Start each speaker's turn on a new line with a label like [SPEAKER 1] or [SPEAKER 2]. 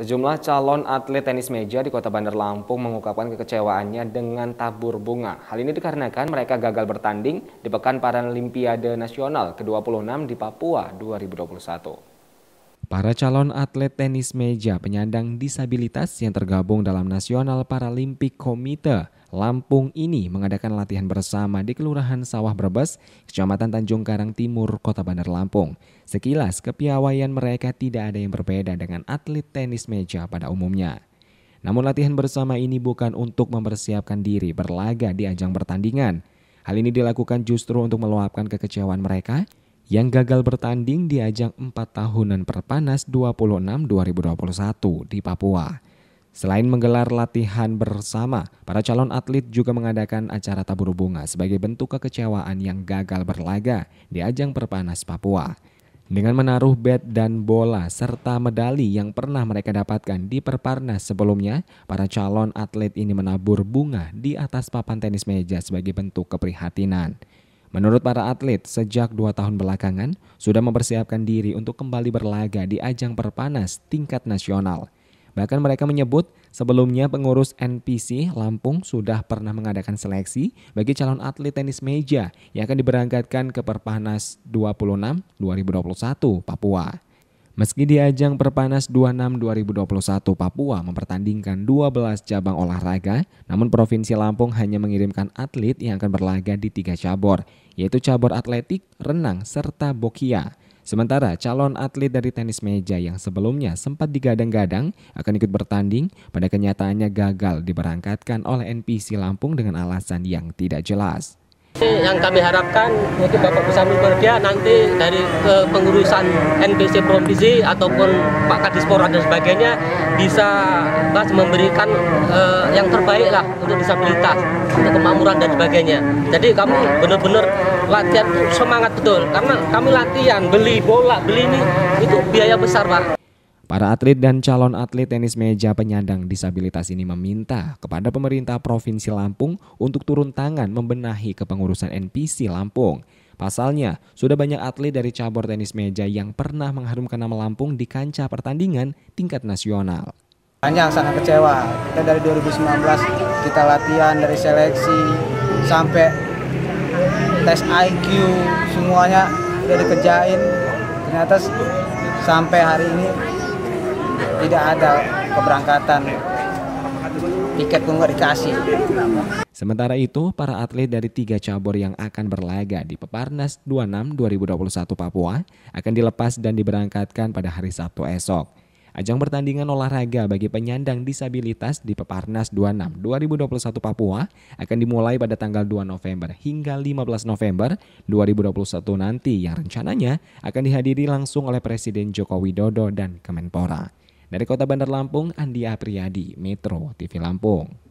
[SPEAKER 1] Sejumlah calon atlet tenis meja di Kota Bandar Lampung mengungkapkan kekecewaannya dengan tabur bunga. Hal ini dikarenakan mereka gagal bertanding di Pekan Paralimpiade Nasional ke-26 di Papua 2021. Para calon atlet tenis meja penyandang disabilitas yang tergabung dalam Nasional Paralimpik Komite Lampung ini mengadakan latihan bersama di Kelurahan Sawah Brebes, Kecamatan Tanjung Karang Timur, Kota Bandar Lampung. Sekilas, kepiawaian mereka tidak ada yang berbeda dengan atlet tenis meja pada umumnya. Namun latihan bersama ini bukan untuk mempersiapkan diri berlaga di ajang pertandingan. Hal ini dilakukan justru untuk meluapkan kekecewaan mereka yang gagal bertanding di ajang 4 tahunan Perpanas 26 2021 di Papua. Selain menggelar latihan bersama, para calon atlet juga mengadakan acara tabur bunga sebagai bentuk kekecewaan yang gagal berlaga di ajang Perpanas Papua. Dengan menaruh bed dan bola serta medali yang pernah mereka dapatkan di perparna sebelumnya, para calon atlet ini menabur bunga di atas papan tenis meja sebagai bentuk keprihatinan. Menurut para atlet, sejak dua tahun belakangan sudah mempersiapkan diri untuk kembali berlaga di ajang Perpanas tingkat nasional – Bahkan mereka menyebut sebelumnya pengurus NPC Lampung sudah pernah mengadakan seleksi bagi calon atlet tenis meja yang akan diberangkatkan ke Perpanas 26 2021 Papua. Meski di ajang Perpanas 26 2021 Papua mempertandingkan 12 cabang olahraga, namun Provinsi Lampung hanya mengirimkan atlet yang akan berlaga di tiga cabur, yaitu cabur atletik, renang, serta bokia. Sementara calon atlet dari tenis meja yang sebelumnya sempat digadang-gadang akan ikut bertanding, pada kenyataannya gagal diberangkatkan oleh NPC Lampung dengan alasan yang tidak jelas.
[SPEAKER 2] Yang kami harapkan mungkin Bapak Kusamil berdia nanti dari eh, pengurusan NPC Provinsi ataupun Pak Kadispora dan sebagainya bisa mas, memberikan eh, yang terbaik lah untuk disabilitas, untuk kemakmuran dan sebagainya. Jadi kami benar-benar latihan semangat betul karena kami latihan beli bola beli ini itu biaya besar pak.
[SPEAKER 1] Para atlet dan calon atlet tenis meja penyandang disabilitas ini meminta kepada pemerintah Provinsi Lampung untuk turun tangan membenahi kepengurusan NPC Lampung. Pasalnya, sudah banyak atlet dari cabur tenis meja yang pernah mengharumkan nama Lampung di kancah pertandingan tingkat nasional.
[SPEAKER 3] Hanya sangat kecewa. Kita dari 2019 kita latihan dari seleksi sampai tes IQ semuanya udah dikerjain. Ternyata sampai hari ini tidak ada keberangkatan tiket pun dikasih.
[SPEAKER 1] Sementara itu, para atlet dari tiga cabur yang akan berlaga di Peparnas 26 2021 Papua akan dilepas dan diberangkatkan pada hari Sabtu esok. Ajang pertandingan olahraga bagi penyandang disabilitas di Peparnas 26 2021 Papua akan dimulai pada tanggal 2 November hingga 15 November 2021 nanti yang rencananya akan dihadiri langsung oleh Presiden Joko Widodo dan Kemenpora. Dari Kota Bandar Lampung, Andi Apriyadi, Metro TV Lampung.